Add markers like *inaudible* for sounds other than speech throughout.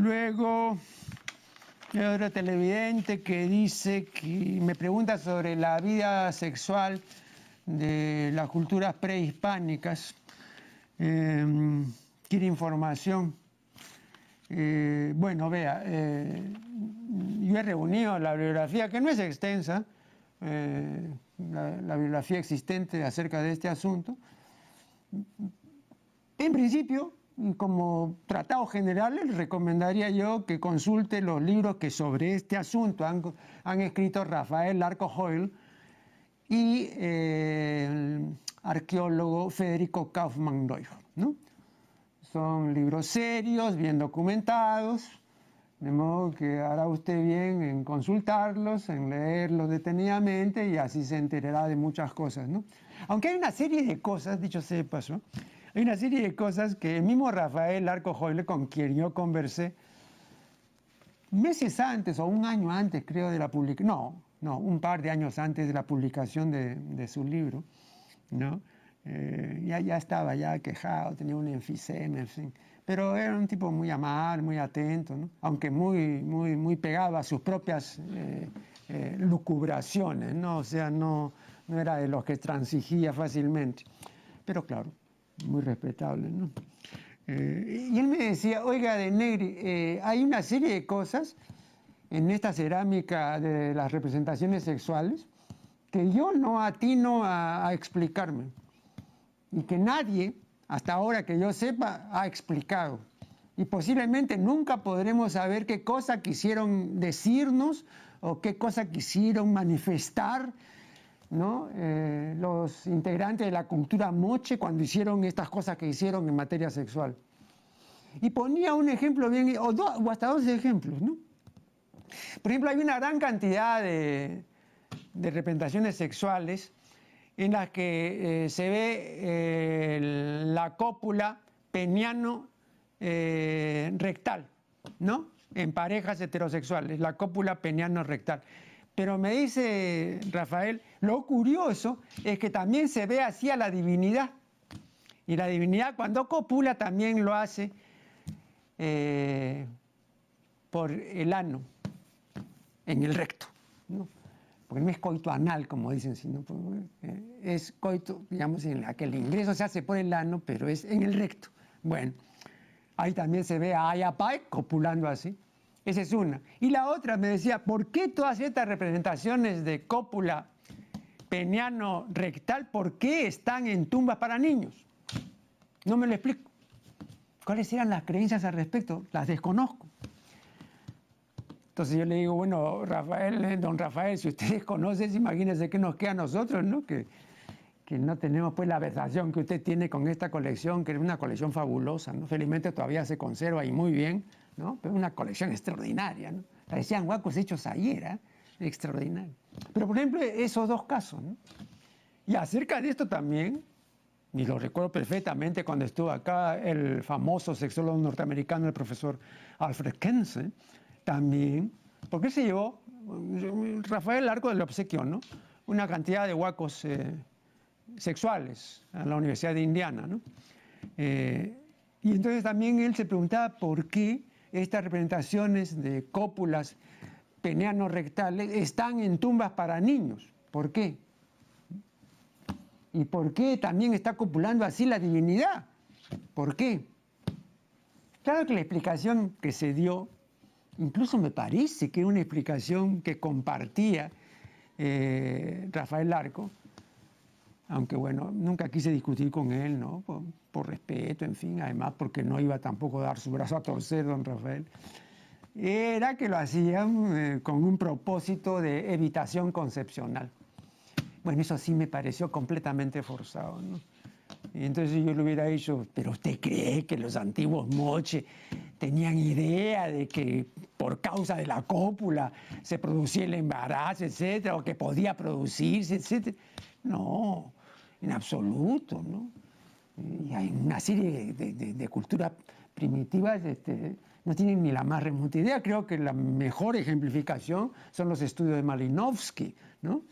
Luego, hay otro televidente que dice que me pregunta sobre la vida sexual de las culturas prehispánicas. Em, quiere información. Eh, bueno, vea, eh, yo he reunido la bibliografía, que no es extensa, eh, la, la bibliografía existente acerca de este asunto. En principio, como tratado general, le recomendaría yo que consulte los libros que sobre este asunto han, han escrito Rafael Larco Hoyle y eh, el arqueólogo Federico Kaufmann ¿no? Son libros serios, bien documentados, de modo que hará usted bien en consultarlos, en leerlos detenidamente y así se enterará de muchas cosas. ¿no? Aunque hay una serie de cosas, dicho sea de paso, hay una serie de cosas que el mismo Rafael Arco Hoyle, con quien yo conversé, meses antes o un año antes, creo, de la publicación, no, no, un par de años antes de la publicación de, su libro, ¿no? Eh, ya, estaba ya quejado, tenía un enfisema, en fin. Pero era un tipo muy amable, muy atento, aunque muy, muy, muy pegado a sus propias eh, eh, lucubraciones, ¿no? o sea, no, no era de los que transigía fácilmente. Pero claro, muy respetable. ¿no? Eh, y él me decía, oiga, de Negri, eh, hay una serie de cosas en esta cerámica de las representaciones sexuales que yo no atino a explicarme y que nadie, hasta ahora que yo sepa, ha explicado. Y posiblemente nunca podremos saber qué cosa quisieron decirnos o qué cosa quisieron manifestar eh, los integrantes de la cultura moche cuando hicieron estas cosas que hicieron en materia sexual. Y ponía un ejemplo bien, o, hasta dos ejemplos, ¿no? Por ejemplo, hay una gran cantidad de, representaciones sexuales en las que eh, se ve eh, la cópula peniano-rectal, ¿no? En parejas heterosexuales, la cópula peniano-rectal. Pero me dice Rafael, lo curioso es que también se ve así a la divinidad. Y la divinidad cuando copula también lo hace eh, por el ano, en el recto. ¿no? Porque no es coito anal, como dicen, sino eh, es coito, digamos, en la que el ingreso se hace por el ano, pero es en el recto. Bueno, ahí también se ve a Ayapai copulando así. Esa es una. Y la otra me decía, ¿por qué todas estas representaciones de cópula peniano rectal, por qué están en tumbas para niños? No me lo explico. ¿Cuáles eran las creencias al respecto? Las desconozco. Entonces yo le digo, bueno, Rafael, eh, don Rafael, si ustedes *laughs* conocen, imagínense qué nos queda a nosotros, ¿no? Que, que no tenemos pues la versación que usted tiene con esta colección, que es una colección fabulosa, ¿no? Felizmente todavía se conserva y muy bien una colección extraordinaria, Parecían huacos hechos ayer, era extraordinario. Pero por ejemplo, esos dos casos, Y acerca de esto también, y lo recuerdo perfectamente cuando estuvo acá el famoso sexólogo norteamericano, el profesor Alfred Kense, también, porque se llevó, Rafael Arco le obsequio, ¿no? Una cantidad de huacos eh, sexuales a la Universidad de Indiana, eh, y entonces también él se preguntaba por qué estas representaciones de cópulas peneano-rectales están en tumbas para niños. ¿Por qué? ¿Y por qué también está copulando así la divinidad? ¿Por qué? Claro que la explicación que se dio, incluso me parece que era una explicación que compartía eh, Rafael Arco aunque bueno, nunca quise discutir con él, ¿no? Por, respeto, en fin, además porque no iba tampoco a dar su brazo a torcer, don Rafael. Era que lo hacían mm, eh, con un propósito de evitación concepcional. Bueno, eso sí me pareció completamente forzado, ¿no? Y entonces yo le hubiera dicho, pero usted cree que los antiguos moche tenían idea de que por causa de la cópula se producía el embarazo, etcétera, o que podía producirse, etcétera. No, en absoluto, ¿no? Y hay una serie de, culturas primitivas que este, no tienen ni la más remota idea. Creo que la mejor ejemplificación son los estudios de Malinowski, ¿no?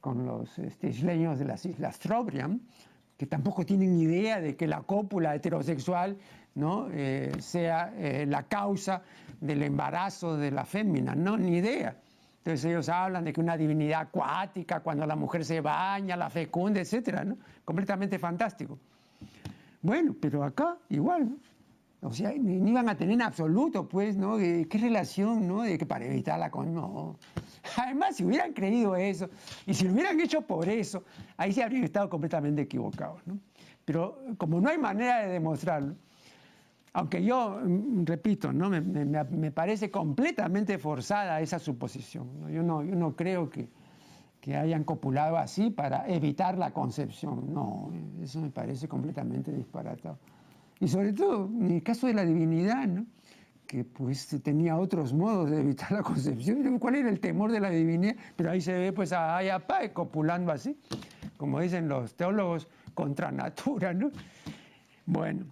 con los este, isleños de las islas Trobriam, que tampoco tienen idea de que la cópula heterosexual eh, sea eh, la causa del embarazo de la fémina, no, ni idea. Entonces ellos hablan de que una divinidad acuática, cuando la mujer se baña, la fecunda, etc. Completamente fantástico. Bueno, pero acá igual, O sea, ni iban a tener en absoluto, pues, ¿no? ¿Qué relación, ¿no? De que para evitar la con... No. Además, si hubieran creído eso, y si lo hubieran hecho por eso, ahí se habrían estado completamente equivocados, ¿no? Pero como no hay manera de demostrarlo, aunque yo, mm, repito, ¿no? me, parece completamente forzada esa suposición. Yo, no, yo no creo que, que hayan copulado así para evitar la concepción. No, eso me parece completamente disparatado. Y sobre todo en el caso de la divinidad, ¿no? que pues tenía otros modos de evitar la concepción. ¿Cuál era el temor de la divinidad? Pero ahí se ve pues a Ayapá copulando así, como dicen los teólogos, contra natura, ¿no? Bueno.